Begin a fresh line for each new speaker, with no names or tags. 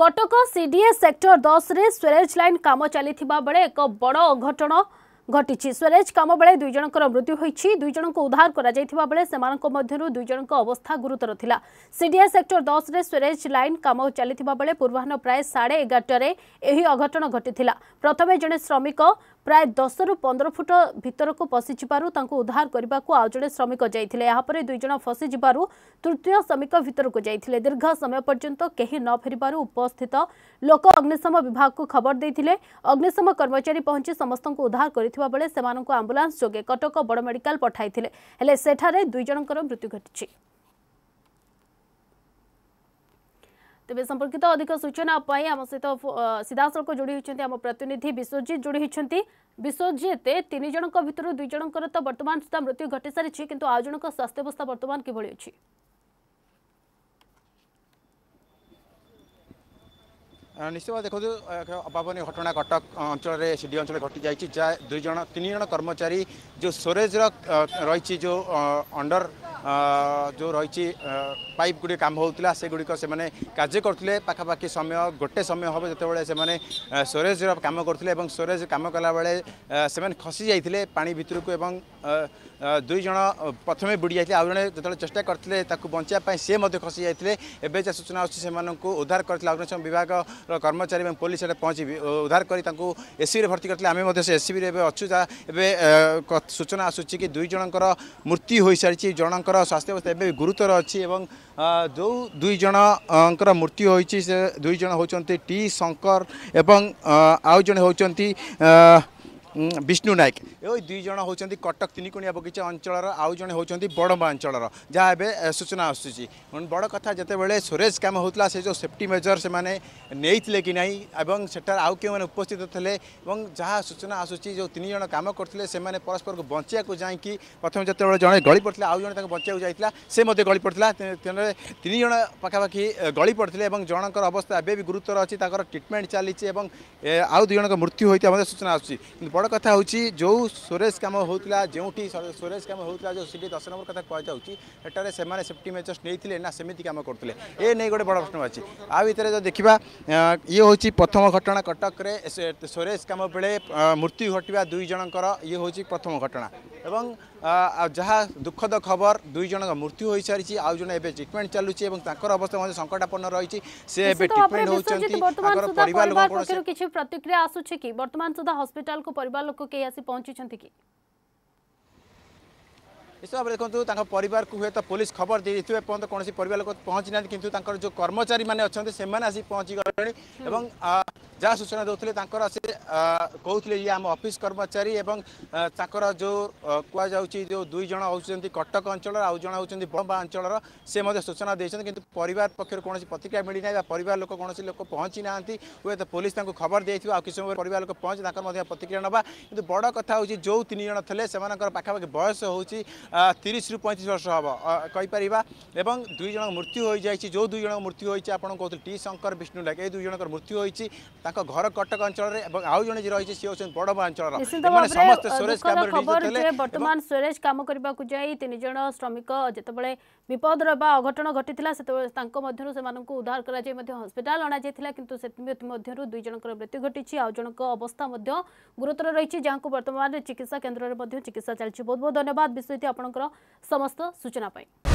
Cuttack CDA sector ଦଶରେ sewerage line କାମ ଚାଲିଥିବା ବେଳେ ଏକ ବଡ଼ ଅଘଟଣ ଘଟିଛି ସ୍ୱେରେଜ କାମ ବେଳେ ଦୁଇ ଜଣଙ୍କର ମୃତ୍ୟୁ ହୋଇଛି ଦୁଇ ଜଣଙ୍କୁ ଉଦ୍ଧାର କରାଯାଇଥିବା ବେଳେ ସେମାନଙ୍କ ମଧ୍ୟରୁ ଦୁଇ ଜଣଙ୍କ ଅବସ୍ଥା ଗୁରୁତର ଥିଲା ସିଡିଏ ସେକ୍ଟର ଦଶରେ ସ୍ୱେରେଜ ଲାଇନ୍ କାମ ଚାଲିଥିବା ବେଳେ ପୂର୍ବାହ୍ନ ପ୍ରାୟ ସାଢ଼େ ଏଗାରଟାରେ ଏହି ଅଘଟଣ ଘଟିଥିଲା ପ୍ରଥମେ ଜଣେ ଶ୍ରମିକ ପ୍ରାୟ ଦଶରୁ ପନ୍ଦର ଫୁଟ ଭିତରକୁ ପଶିଯିବାରୁ ତାଙ୍କୁ ଉଦ୍ଧାର କରିବାକୁ ଆଉ ଜଣେ ଶ୍ରମିକ ଯାଇଥିଲେ ଏହାପରେ ଦୁଇ ଜଣ ଫସିଯିବାରୁ ତୃତୀୟ ଶ୍ରମିକ ଭିତରକୁ ଯାଇଥିଲେ ଦୀର୍ଘ ସମୟ ପର୍ଯ୍ୟନ୍ତ କେହି ନ ଫେରିବାରୁ ଉପସ୍ଥିତ ଲୋକ ଅଗ୍ନିଶମ ବିଭାଗକୁ ଖବର ଦେଇଥିଲେ ଅଗ୍ନିଶମ କର୍ମଚାରୀ ପହଞ୍ଚି ସମସ୍ତଙ୍କୁ ଉଦ୍ଧାର କରିଥିବା ବେଳେ ସେମାନଙ୍କୁ ଆମ୍ବୁଲାନ୍ସ ଯୋଗେ କଟକ ବଡ଼ ମେଡିକାଲ ପଠାଇଥିଲେ ହେଲେ ସେଠାରେ ଦୁଇ ଜଣଙ୍କର ମୃତ୍ୟୁ ଘଟିଛି ତେବେ ସମ୍ପର୍କିତ ଅଧିକ ସୂଚନା ପାଇଁ ଆମ ସହିତ ସିଧାସଳଖ ଯୋଡ଼ି ହୋଇଛନ୍ତି ଆମ ପ୍ରତିନିଧି ବିଶ୍ୱଜିତ ଯୋଡ଼ି ହୋଇଛନ୍ତି ବିଶ୍ୱଜିତ ତିନି ଜଣଙ୍କ ଭିତରୁ ଦୁଇ ଜଣଙ୍କର ତ ବର୍ତ୍ତମାନ ସୁଦ୍ଧା ମୃତ୍ୟୁ ଘଟିସାରିଛି କିନ୍ତୁ ଆଉ ଜଣଙ୍କ ସ୍ୱାସ୍ଥ୍ୟାବସ୍ଥା ବର୍ତ୍ତମାନ କିଭଳି ଅଛି
নিশ্চিত ভাবে দেখুন অভাবনীয় ঘটনা কটক অঞ্চলের সিডি অঞ্চলে ঘটি যাই যা দুই জন তিন জন কর্মচারী যে সোরেজর রয়েছে যে অন্ডর ଯେଉଁ ରହିଛି ପାଇପ୍ ଗୁଡ଼ିକ କାମ ହେଉଥିଲା ସେଗୁଡ଼ିକ ସେମାନେ କାର୍ଯ୍ୟ କରୁଥିଲେ ପାଖାପାଖି ସମୟ ଗୋଟେ ସମୟ ହେବ ଯେତେବେଳେ ସେମାନେ ସ୍ୱରେଜର କାମ କରୁଥିଲେ ଏବଂ ସ୍ୱରେଜ କାମ କଲାବେଳେ ସେମାନେ ଖସି ଯାଇଥିଲେ ପାଣି ଭିତରକୁ ଏବଂ ଦୁଇ ଜଣ ପ୍ରଥମେ ବୁଡ଼ି ଯାଇଥିଲେ ଆଉ ଜଣେ ଯେତେବେଳେ ଚେଷ୍ଟା କରିଥିଲେ ତାକୁ ବଞ୍ଚାଇବା ପାଇଁ ସେ ମଧ୍ୟ ଖସି ଯାଇଥିଲେ ଏବେ ଯାହା ସୂଚନା ଆସୁଛି ସେମାନଙ୍କୁ ଉଦ୍ଧାର କରିଥିଲେ ଅଗ୍ନିଶମ ବିଭାଗର କର୍ମଚାରୀ ଏବଂ ପୋଲିସ ସେଠାରେ ପହଞ୍ଚି ଉଦ୍ଧାର କରି ତାଙ୍କୁ ଏସ୍ସିବିରେ ଭର୍ତ୍ତି କରିଥିଲେ ଆମେ ମଧ୍ୟ ସେ ଏସ୍ସିବିରେ ଏବେ ଅଛୁ ଯାହା ଏବେ ସୂଚନା ଆସୁଛି କି ଦୁଇ ଜଣଙ୍କର ମୃତ୍ୟୁ ହୋଇସାରିଛି ଜଣଙ୍କର ସ୍ୱାସ୍ଥ୍ୟାବସ୍ଥା ଏବେ ଗୁରୁତର ଅଛି ଏବଂ ଯେଉଁ ଦୁଇ ଜଣଙ୍କର ମୃତ୍ୟୁ ହୋଇଛି ସେ ଦୁଇ ଜଣ ହେଉଛନ୍ତି ଟି ଶଙ୍କର ଏବଂ ଆଉ ଜଣେ ହେଉଛନ୍ତି ବିଷ୍ଣୁ ନାୟକ ଏ ଦୁଇ ଜଣ ହେଉଛନ୍ତି କଟକ ତିନିକୋଣିଆ ବଗିଚା ଅଞ୍ଚଳର ଆଉ ଜଣେ ହେଉଛନ୍ତି ବଡ଼ମ୍ବା ଅଞ୍ଚଳର ଯାହା ଏବେ ସୂଚନା ଆସୁଛି ବଡ଼ କଥା ଯେତେବେଳେ ସୁରେଶ କାମ ହେଉଥିଲା ସେ ଯେଉଁ ସେଫ୍ଟି ମେଜର ସେମାନେ ନେଇଥିଲେ କି ନାହିଁ ଏବଂ ସେଠାରେ ଆଉ କେଉଁମାନେ ଉପସ୍ଥିତ ଥିଲେ ଏବଂ ଯାହା ସୂଚନା ଆସୁଛି ଯେଉଁ ତିନି ଜଣ କାମ କରୁଥିଲେ ସେମାନେ ପରସ୍ପରକୁ ବଞ୍ଚିବାକୁ ଯାଇକି ପ୍ରଥମେ ଯେତେବେଳେ ଜଣେ ଗଳି ପଡ଼ିଥିଲା ଆଉ ଜଣେ ତାଙ୍କୁ ବଞ୍ଚିବାକୁ ଯାଇଥିଲା ସେ ମଧ୍ୟ ଗଳି ପଡ଼ିଥିଲା ତେଣୁ ତିନି ଜଣ ପାଖାପାଖି ଗଳି ପଡ଼ିଥିଲେ ଏବଂ ଜଣଙ୍କର ଅବସ୍ଥା ଏବେ ବି ଗୁରୁତର ଅଛି ତାଙ୍କର ଟ୍ରିଟମେଣ୍ଟ ଚାଲିଛି ଏବଂ ଆଉ ଦୁଇ ଜଣଙ୍କ ମୃତ୍ୟୁ ହୋଇଥିବା ମଧ୍ୟ ସୂଚନା ଆସୁଛି କିନ୍ତୁ ବଡ଼ বড় কথা হচ্ছে যে সোরেজ কাম হোলা যেটি সোরেজ কাম হোলা যে সিটি দশ নম্বর কথা কুযাচ্ছে সেটার সে সেফটি মেজর্স নিয়ে না সেমিতি কাম করলে এ নিয়ে গোটে বড় প্রশ্ন আছে আতরে যদি দেখা ইয়ে হচ্ছে প্রথম ঘটনা কটকরে সোরেজ কাম বেড়ে মৃত্যু ঘটবা দুই জনকর ইয়ে হচ্ছে প্রথম ঘটনা এবং যা দুঃখদ খবর দুই জন মৃত্যু হয়ে সারিছে আউ জন এবে ট্রিটমেন্ট চালুছে এবং তাঁর অবস্থা মধ্যে সংকটাপন্ন রয়েছে সে এবে ট্রিটমেন্ট হচ্ছেন তাঁর পরিবার লোক
কিছু প্রতিক্রিয়া আসুছে কি বর্তমান সুদ্ধা হসপিটাল কু পরিবার লোক কে আসি পৌঁছিছেন কি
यस भएर देख्नु त हेतो पोलिस खबर दिनसार लोक पहचिहो कि तर जो कर्मचारी मेन्सन समाज आसि पहुँच गाह सूचना देउले तर सिले आम अफिस कर्मचारी तर जो कुन हेर्छ कटक अञ्चल आउँज हौ बम्बा अञ्चल से सूचना पक्ष प्रतिक्रिया मिलेर लोक पहुँची है तलसँग खबर दिइथ्यो आउँछ समय परिवार लोक पहुँच प्रतिक्रिया ना बड कथा जो बयस समाखापा তিরিশরু পঁয়ত্রিশ বর্ষ হব কইপারা এবং দুই জন মৃত্যু হয়ে যাই যে দুই জন মৃত্যু হয়েছে আপনার কৌল টি শঙ্কর বিষ্ণু ডাক এই দুই জনকর মৃত্যু হয়েছে তাঁর ঘর কটক অঞ্চলের এবং আউ জন যে রয়েছে সে হচ্ছেন বড়বা অঞ্চলর সমস্ত সুরেশ বর্তমান
সুরেশ কাম করা যাই তিন জন শ্রমিক যেতবে বিপদর বা অঘটন ঘটি সেতবে তাঁর মধ্যে সে উদ্ধার করা হসপিটাল অণাযাই কিন্তু সেমধ্যে দুই জনকর মৃত্যু ঘটিছে আউ জনক অবস্থা গুরুতর রয়েছে যা বর্তমান চিকিৎসা কেন্দ্রের চিকিৎসা চালছে বহুত বহুত ধন্যবাদ বিশ্বজিৎ ଆପଣଙ୍କର ସମସ୍ତ ସୂଚନା ପାଇଁ